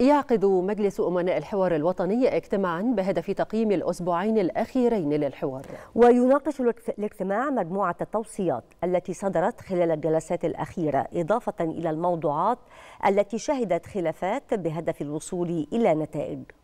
يعقد مجلس أمناء الحوار الوطني اجتماعا بهدف تقييم الأسبوعين الأخيرين للحوار ويناقش الاجتماع مجموعة التوصيات التي صدرت خلال الجلسات الأخيرة إضافة إلى الموضوعات التي شهدت خلافات بهدف الوصول إلى نتائج